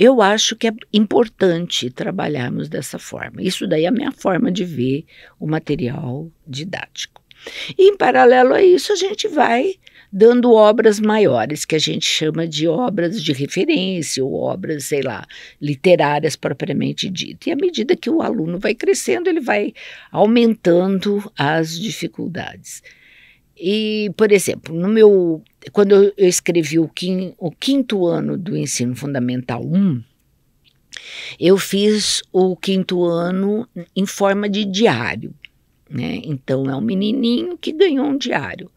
eu acho que é importante trabalharmos dessa forma. Isso daí é a minha forma de ver o material didático. E em paralelo a isso, a gente vai dando obras maiores, que a gente chama de obras de referência ou obras, sei lá, literárias propriamente dita. E à medida que o aluno vai crescendo, ele vai aumentando as dificuldades. E, por exemplo, no meu quando eu escrevi o, quim, o quinto ano do ensino fundamental 1, eu fiz o quinto ano em forma de diário. Né? Então é um menininho que ganhou um diário.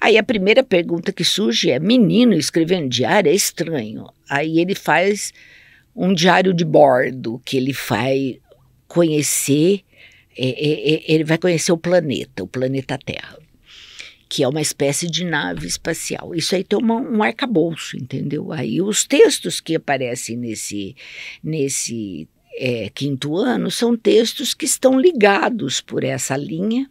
Aí a primeira pergunta que surge é: menino escrevendo diário é estranho. Aí ele faz um diário de bordo que ele vai conhecer, é, é, é ele vai conhecer o planeta, o planeta Terra que é uma espécie de nave espacial. Isso aí tem uma, um arcabouço, entendeu? Aí os textos que aparecem nesse, nesse é, quinto ano são textos que estão ligados por essa linha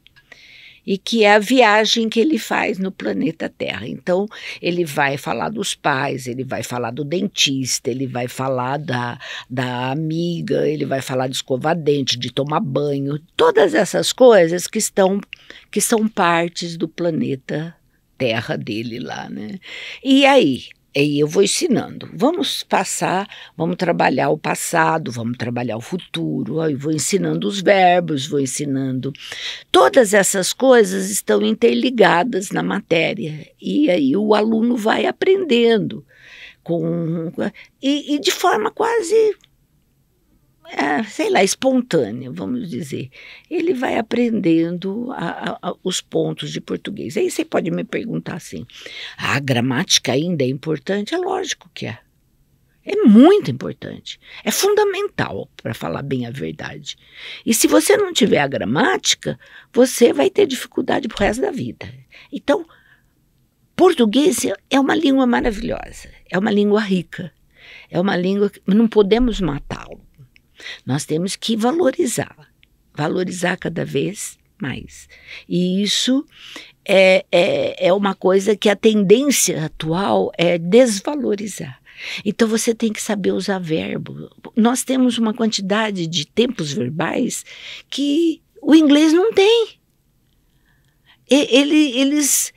e que é a viagem que ele faz no planeta Terra. Então, ele vai falar dos pais, ele vai falar do dentista, ele vai falar da, da amiga, ele vai falar de escovar dente, de tomar banho, todas essas coisas que estão que são partes do planeta Terra dele lá, né? E aí, aí eu vou ensinando. Vamos passar, vamos trabalhar o passado, vamos trabalhar o futuro. Aí vou ensinando os verbos, vou ensinando. Todas essas coisas estão interligadas na matéria. E aí o aluno vai aprendendo com e, e de forma quase é, sei lá, espontâneo, vamos dizer. Ele vai aprendendo a, a, a, os pontos de português. Aí você pode me perguntar assim: a ah, gramática ainda é importante? É lógico que é. É muito importante. É fundamental, para falar bem a verdade. E se você não tiver a gramática, você vai ter dificuldade o resto da vida. Então, português é uma língua maravilhosa, é uma língua rica, é uma língua que não podemos matá-lo nós temos que valorizá-la, valorizar cada vez mais. E isso é, é, é uma coisa que a tendência atual é desvalorizar. Então você tem que saber usar verbo. Nós temos uma quantidade de tempos verbais que o inglês não tem. E, ele, eles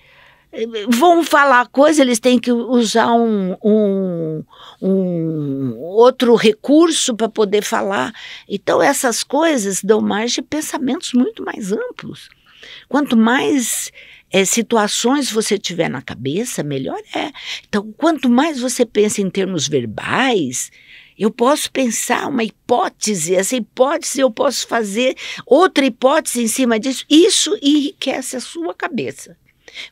vão falar coisa, eles têm que usar um, um, um outro recurso para poder falar. Então, essas coisas dão margem a pensamentos muito mais amplos. Quanto mais é, situações você tiver na cabeça, melhor é. Então, quanto mais você pensa em termos verbais, eu posso pensar uma hipótese, essa hipótese eu posso fazer outra hipótese em cima disso. Isso enriquece a sua cabeça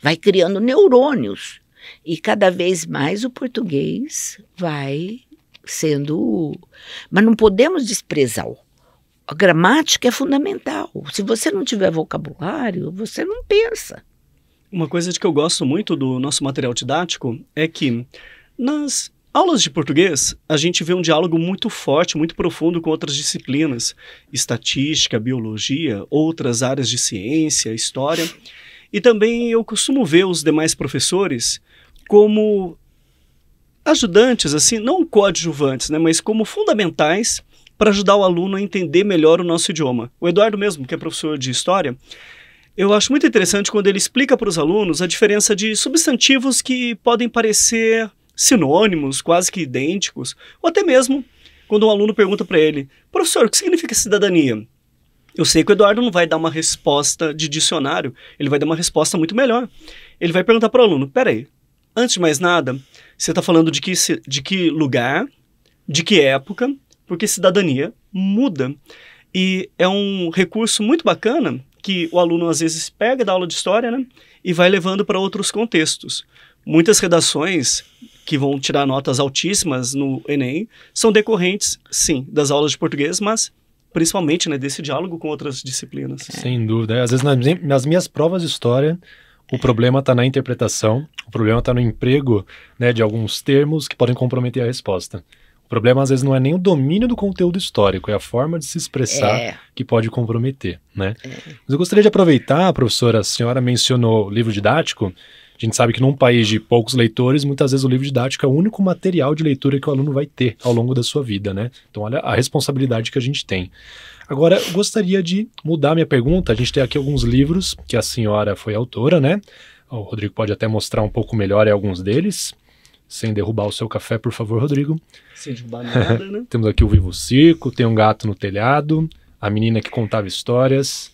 vai criando neurônios. E cada vez mais o português vai sendo. Mas não podemos desprezar. A gramática é fundamental. Se você não tiver vocabulário, você não pensa. Uma coisa de que eu gosto muito do nosso material didático é que nas aulas de português a gente vê um diálogo muito forte, muito profundo com outras disciplinas, estatística, biologia, outras áreas de ciência, história. E também eu costumo ver os demais professores como ajudantes, assim, não coadjuvantes, né, mas como fundamentais para ajudar o aluno a entender melhor o nosso idioma. O Eduardo mesmo, que é professor de história, eu acho muito interessante quando ele explica para os alunos a diferença de substantivos que podem parecer sinônimos, quase que idênticos, ou até mesmo quando um aluno pergunta para ele, professor, o que significa cidadania? Eu sei que o Eduardo não vai dar uma resposta de dicionário, ele vai dar uma resposta muito melhor. Ele vai perguntar para o aluno: peraí, antes de mais nada, você está falando de que, de que lugar, de que época, porque cidadania muda. E é um recurso muito bacana que o aluno às vezes pega da aula de história né, e vai levando para outros contextos. Muitas redações que vão tirar notas altíssimas no Enem são decorrentes, sim, das aulas de português, mas principalmente né, desse diálogo com outras disciplinas. É. Sem dúvida. É, às vezes, nas minhas provas de história, o problema está na interpretação, o problema está no emprego né, de alguns termos que podem comprometer a resposta. O problema, às vezes, não é nem o domínio do conteúdo histórico, é a forma de se expressar é. que pode comprometer, né? É. Mas eu gostaria de aproveitar, professora, a senhora mencionou o livro didático, a gente sabe que num país de poucos leitores, muitas vezes o livro didático é o único material de leitura que o aluno vai ter ao longo da sua vida, né? Então, olha a responsabilidade que a gente tem. Agora, eu gostaria de mudar minha pergunta. A gente tem aqui alguns livros que a senhora foi autora, né? O Rodrigo pode até mostrar um pouco melhor alguns deles. Sem derrubar o seu café, por favor, Rodrigo. Sem derrubar nada, né? (laughs) Temos aqui o Vivo Circo, Tem um Gato no Telhado, A Menina que Contava Histórias,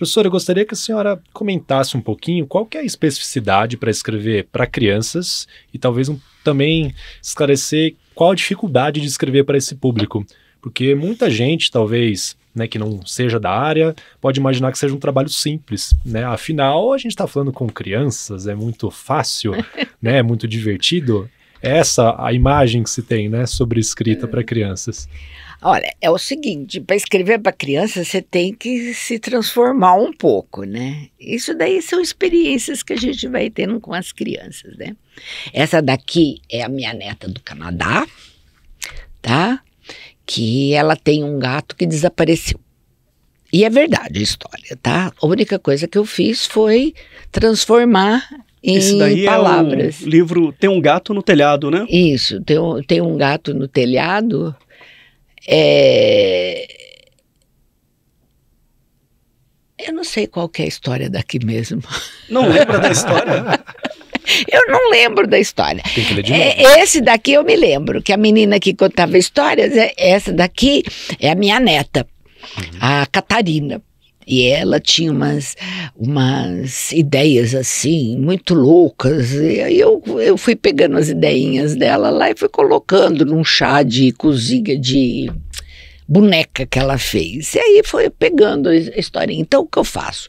Professora, eu gostaria que a senhora comentasse um pouquinho qual é a especificidade para escrever para crianças e talvez um, também esclarecer qual a dificuldade de escrever para esse público. Porque muita gente, talvez, né, que não seja da área, pode imaginar que seja um trabalho simples, né? Afinal, a gente está falando com crianças, é muito fácil, (laughs) né? É muito divertido. É essa a imagem que se tem, né, sobre escrita para é. crianças. Olha, é o seguinte, para escrever para criança você tem que se transformar um pouco, né? Isso daí são experiências que a gente vai tendo com as crianças, né? Essa daqui é a minha neta do Canadá, tá? Que ela tem um gato que desapareceu. E é verdade a história, tá? A única coisa que eu fiz foi transformar em Isso daí é palavras. É livro Tem um gato no telhado, né? Isso, tem um, tem um gato no telhado é... Eu não sei qual é a história daqui mesmo. Não lembra da história? (laughs) Eu não lembro da história. Tem que ler de é, novo. Esse daqui eu me lembro, que a menina que contava histórias, é, essa daqui é a minha neta, uhum. a Catarina. E ela tinha umas, umas ideias assim, muito loucas. E aí eu, eu fui pegando as ideinhas dela lá e fui colocando num chá de cozinha de boneca que ela fez. E aí foi pegando a historinha. Então o que eu faço?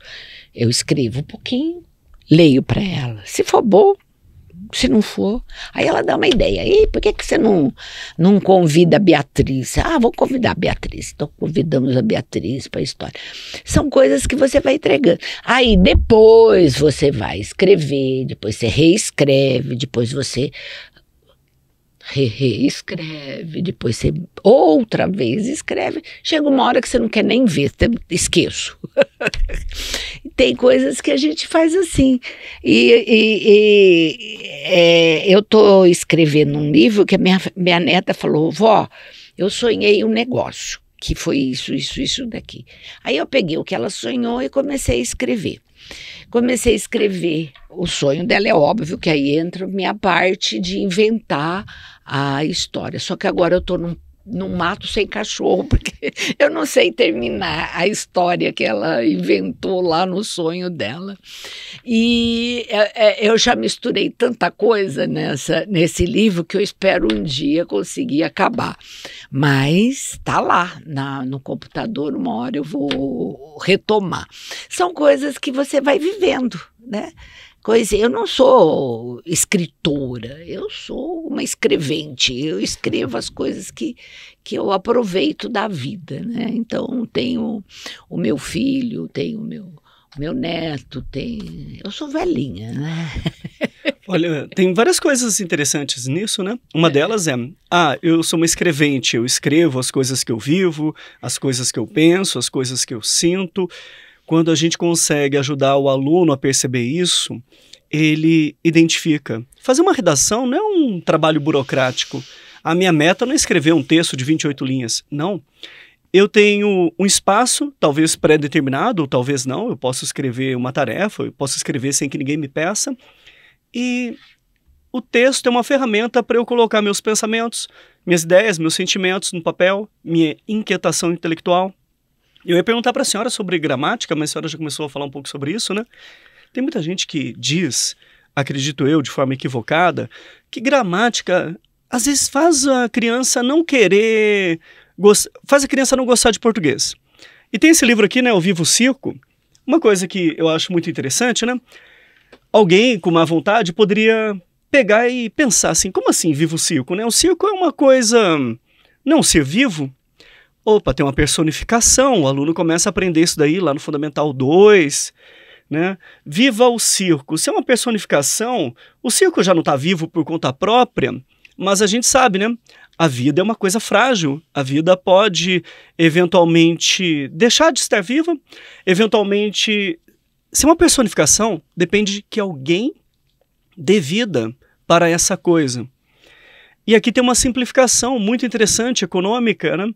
Eu escrevo um pouquinho, leio para ela. Se for bom, se não for. Aí ela dá uma ideia. E por que, que você não, não convida a Beatriz? Ah, vou convidar a Beatriz. Então convidamos a Beatriz para a história. São coisas que você vai entregando. Aí depois você vai escrever, depois você reescreve, depois você reescreve, depois você outra vez escreve. Chega uma hora que você não quer nem ver, esqueço. (laughs) Tem coisas que a gente faz assim. E, e, e é, eu estou escrevendo um livro que a minha, minha neta falou: vó, eu sonhei um negócio. Que foi isso, isso, isso daqui. Aí eu peguei o que ela sonhou e comecei a escrever. Comecei a escrever. O sonho dela é óbvio que aí entra minha parte de inventar a história. Só que agora eu estou num, num mato sem cachorro, (laughs) porque eu não sei terminar a história que ela inventou lá no sonho dela. E é, é, eu já misturei tanta coisa nessa, nesse livro que eu espero um dia conseguir acabar. Mas tá lá na, no computador, uma hora eu vou retomar. São coisas que você vai vivendo, né? coisa. Eu não sou escritora, eu sou uma escrevente. Eu escrevo as coisas que, que eu aproveito da vida, né? Então tenho o meu filho, tenho o meu meu neto, tem, eu sou velhinha, né? (laughs) Olha, tem várias coisas interessantes nisso, né? Uma é. delas é, ah, eu sou uma escrevente, eu escrevo as coisas que eu vivo, as coisas que eu penso, as coisas que eu sinto. Quando a gente consegue ajudar o aluno a perceber isso, ele identifica. Fazer uma redação não é um trabalho burocrático. A minha meta não é escrever um texto de 28 linhas. Não. Eu tenho um espaço, talvez pré-determinado, talvez não. Eu posso escrever uma tarefa, eu posso escrever sem que ninguém me peça. E o texto é uma ferramenta para eu colocar meus pensamentos, minhas ideias, meus sentimentos no papel, minha inquietação intelectual. Eu ia perguntar para a senhora sobre gramática, mas a senhora já começou a falar um pouco sobre isso, né? Tem muita gente que diz, acredito eu, de forma equivocada, que gramática às vezes faz a criança não querer, faz a criança não gostar de português. E tem esse livro aqui, né, O Vivo Circo. Uma coisa que eu acho muito interessante, né? Alguém com má vontade poderia pegar e pensar assim, como assim vivo circo, né? O circo é uma coisa não ser vivo, Opa, tem uma personificação, o aluno começa a aprender isso daí lá no Fundamental 2, né? Viva o circo. Se é uma personificação, o circo já não está vivo por conta própria, mas a gente sabe, né? A vida é uma coisa frágil. A vida pode eventualmente deixar de estar viva, eventualmente. Se é uma personificação, depende de que alguém dê vida para essa coisa. E aqui tem uma simplificação muito interessante, econômica, né?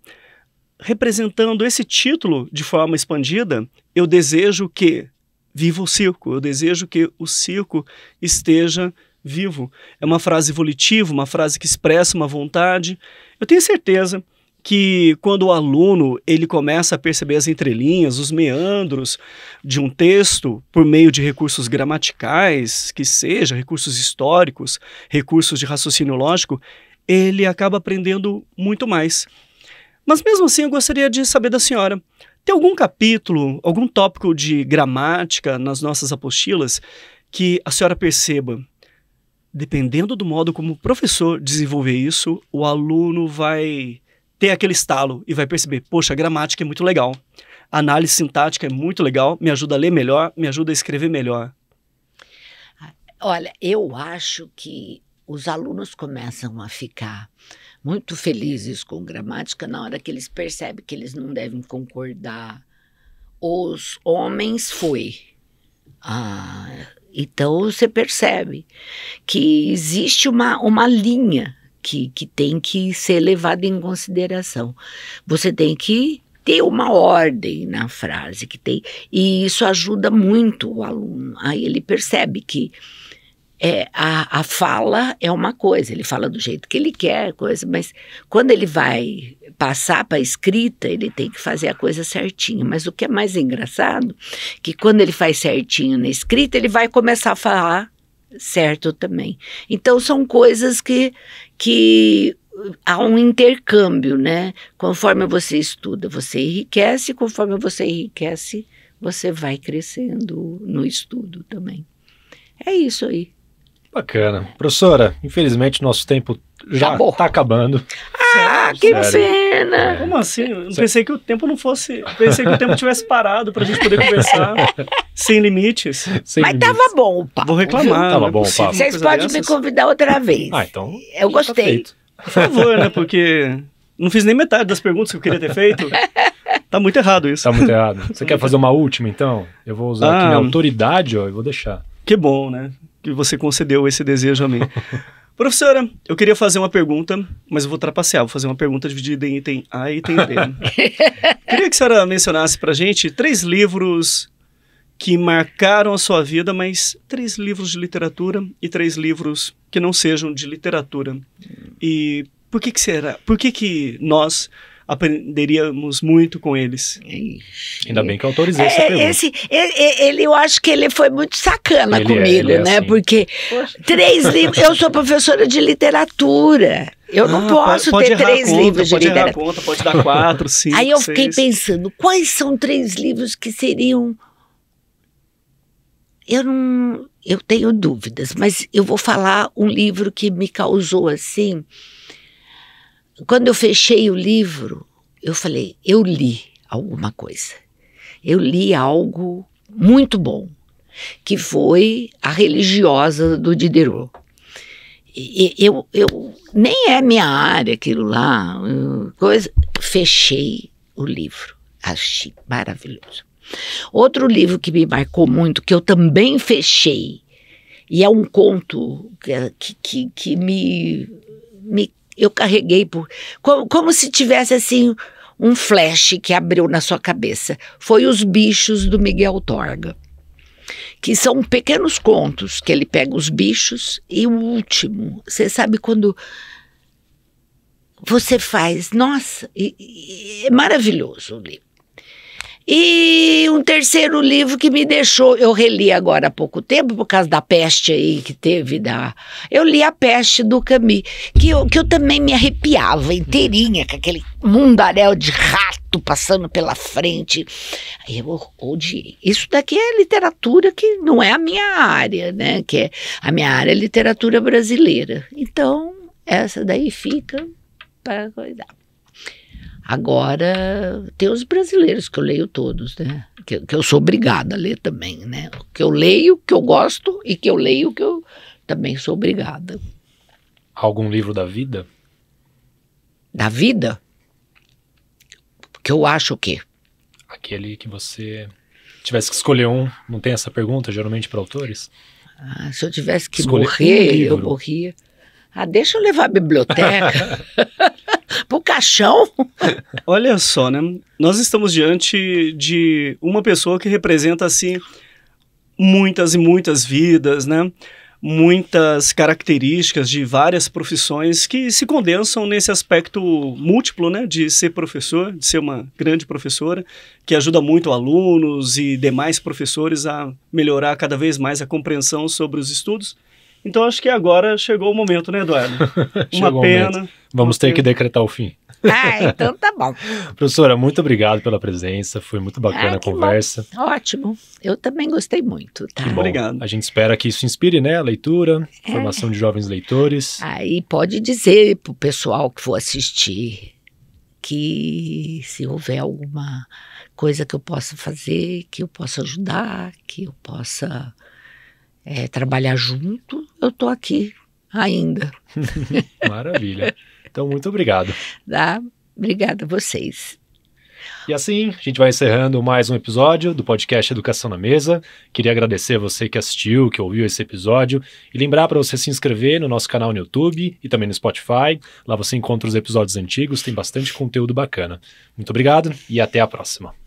representando esse título de forma expandida, eu desejo que viva o circo, eu desejo que o circo esteja vivo. É uma frase volitiva, uma frase que expressa uma vontade. Eu tenho certeza que quando o aluno ele começa a perceber as entrelinhas, os meandros de um texto por meio de recursos gramaticais, que seja recursos históricos, recursos de raciocínio lógico, ele acaba aprendendo muito mais. Mas mesmo assim, eu gostaria de saber da senhora. Tem algum capítulo, algum tópico de gramática nas nossas apostilas que a senhora perceba? Dependendo do modo como o professor desenvolver isso, o aluno vai ter aquele estalo e vai perceber: poxa, a gramática é muito legal, a análise sintática é muito legal, me ajuda a ler melhor, me ajuda a escrever melhor. Ah, olha, eu acho que os alunos começam a ficar muito felizes com gramática na hora que eles percebem que eles não devem concordar. Os homens foi. Ah, então você percebe que existe uma, uma linha que, que tem que ser levada em consideração. Você tem que ter uma ordem na frase que tem e isso ajuda muito o aluno. Aí ele percebe que é, a, a fala é uma coisa, ele fala do jeito que ele quer, coisa, mas quando ele vai passar para a escrita, ele tem que fazer a coisa certinha. Mas o que é mais engraçado, que quando ele faz certinho na escrita, ele vai começar a falar certo também. Então são coisas que que há um intercâmbio, né? Conforme você estuda, você enriquece, conforme você enriquece, você vai crescendo no estudo também. É isso aí. Bacana. Professora, infelizmente nosso tempo já Acabou. tá acabando. Ah, sério, que sério. pena! É. Como assim? Eu pensei que o tempo não fosse. Pensei que o tempo tivesse parado pra gente poder conversar. (laughs) sem limites. Sem Mas limites. tava bom o Vou reclamar. Tava é bom o Vocês podem me convidar outra ah, vez. Ah, então. Eu gostei. Tá Por favor, né? Porque não fiz nem metade das perguntas que eu queria ter feito. (laughs) Tá muito errado isso. Tá muito errado. Você quer fazer uma última, então? Eu vou usar ah, aqui minha ah. autoridade, ó, e vou deixar. Que bom, né? que você concedeu esse desejo a mim. (laughs) Professora, eu queria fazer uma pergunta, mas eu vou trapacear, vou fazer uma pergunta dividida em item A e item B. (laughs) queria que a senhora mencionasse para gente três livros que marcaram a sua vida, mas três livros de literatura e três livros que não sejam de literatura. E por que que será? Por que que nós aprenderíamos muito com eles. Ainda bem que eu autorizei é, essa pergunta. Esse, ele, eu acho que ele foi muito sacana ele é, comigo, é, é né? Assim. Porque Poxa. três livros. Eu sou professora de literatura. Eu não ah, posso pode, ter três conta, livros de literatura. Pode pode dar quatro, cinco, (laughs) Aí eu seis. fiquei pensando, quais são três livros que seriam... Eu não... Eu tenho dúvidas, mas eu vou falar um livro que me causou, assim quando eu fechei o livro, eu falei: eu li alguma coisa. Eu li algo muito bom, que foi A Religiosa do Diderot. E, eu, eu nem é minha área aquilo lá, coisa. Fechei o livro, achei maravilhoso. Outro livro que me marcou muito, que eu também fechei, e é um conto que, que, que me, me eu carreguei por como, como se tivesse assim um flash que abriu na sua cabeça. Foi os bichos do Miguel Torga, que são pequenos contos que ele pega os bichos e o último. Você sabe quando você faz, nossa, e, e, é maravilhoso o livro. E um terceiro livro que me deixou, eu reli agora há pouco tempo, por causa da peste aí que teve da. Eu li a peste do cami que eu, que eu também me arrepiava inteirinha, com aquele mundaréu de rato passando pela frente. Eu odiei. Isso daqui é literatura que não é a minha área, né? Que é, a minha área é literatura brasileira. Então, essa daí fica para cuidar. Agora, tem os brasileiros que eu leio todos, né? Que, que eu sou obrigada a ler também, né? Que eu leio, que eu gosto e que eu leio, que eu também sou obrigada. Algum livro da vida? Da vida? Que eu acho o quê? Aquele que você tivesse que escolher um, não tem essa pergunta geralmente para autores? Ah, se eu tivesse que escolher morrer, um eu morria. Ah, deixa eu levar a biblioteca. (laughs) caixão? (laughs) Olha só, né? Nós estamos diante de uma pessoa que representa, assim, muitas e muitas vidas, né? Muitas características de várias profissões que se condensam nesse aspecto múltiplo, né? De ser professor, de ser uma grande professora, que ajuda muito alunos e demais professores a melhorar cada vez mais a compreensão sobre os estudos. Então acho que agora chegou o momento, né, Eduardo? (laughs) Uma pena. Vamos ter que decretar o fim. (laughs) Ah, então tá bom. Professora, muito obrigado pela presença, foi muito bacana ah, a conversa. Bom. Ótimo, eu também gostei muito, tá? Que bom. Obrigado. A gente espera que isso inspire, né, a leitura, é. formação de jovens leitores. Aí pode dizer pro pessoal que for assistir que se houver alguma coisa que eu possa fazer, que eu possa ajudar, que eu possa é, trabalhar junto, eu tô aqui ainda. (laughs) Maravilha. Então, muito obrigado. Tá? Obrigada a vocês. E assim, a gente vai encerrando mais um episódio do podcast Educação na Mesa. Queria agradecer a você que assistiu, que ouviu esse episódio e lembrar para você se inscrever no nosso canal no YouTube e também no Spotify. Lá você encontra os episódios antigos, tem bastante conteúdo bacana. Muito obrigado e até a próxima.